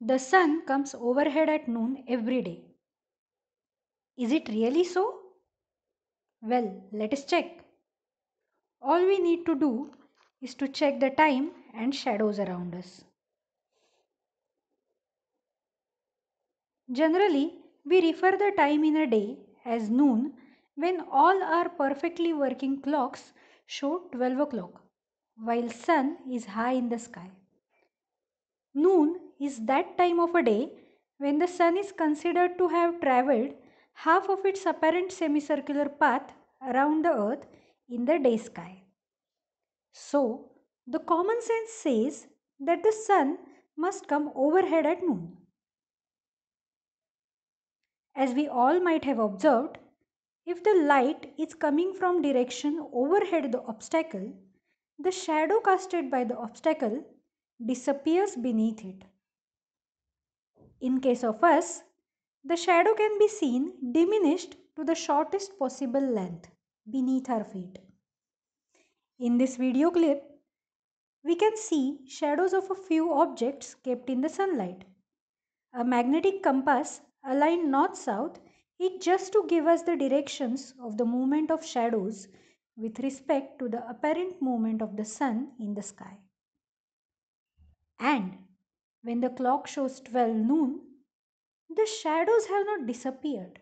The sun comes overhead at noon every day. Is it really so? Well, let us check. All we need to do is to check the time and shadows around us. Generally, we refer the time in a day as noon when all our perfectly working clocks show 12 o'clock while sun is high in the sky. Noon is that time of a day when the sun is considered to have travelled half of its apparent semicircular path around the earth in the day sky. So, the common sense says that the sun must come overhead at noon. As we all might have observed, if the light is coming from direction overhead the obstacle, the shadow casted by the obstacle disappears beneath it. In case of us, the shadow can be seen diminished to the shortest possible length beneath our feet. In this video clip, we can see shadows of a few objects kept in the sunlight. A magnetic compass aligned north-south is just to give us the directions of the movement of shadows with respect to the apparent movement of the sun in the sky. And when the clock shows 12 noon, the shadows have not disappeared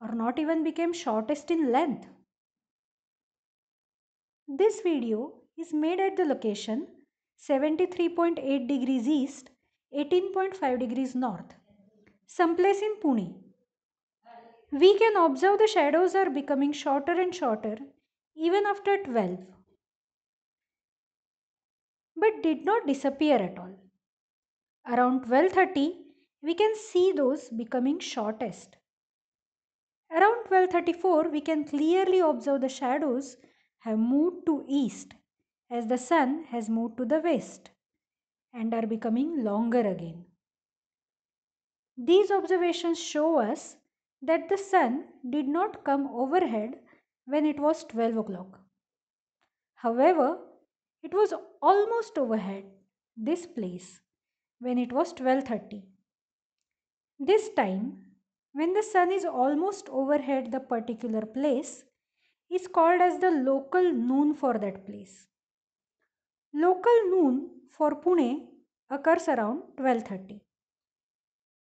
or not even became shortest in length. This video is made at the location 73.8 degrees east, 18.5 degrees north, someplace in Pune. We can observe the shadows are becoming shorter and shorter even after 12 but did not disappear at all. Around 12.30, we can see those becoming shortest. Around 12.34, we can clearly observe the shadows have moved to east as the sun has moved to the west and are becoming longer again. These observations show us that the sun did not come overhead when it was 12 o'clock. However, it was almost overhead this place when it was 12:30. This time, when the sun is almost overhead, the particular place is called as the local noon for that place. Local noon for Pune occurs around 12:30.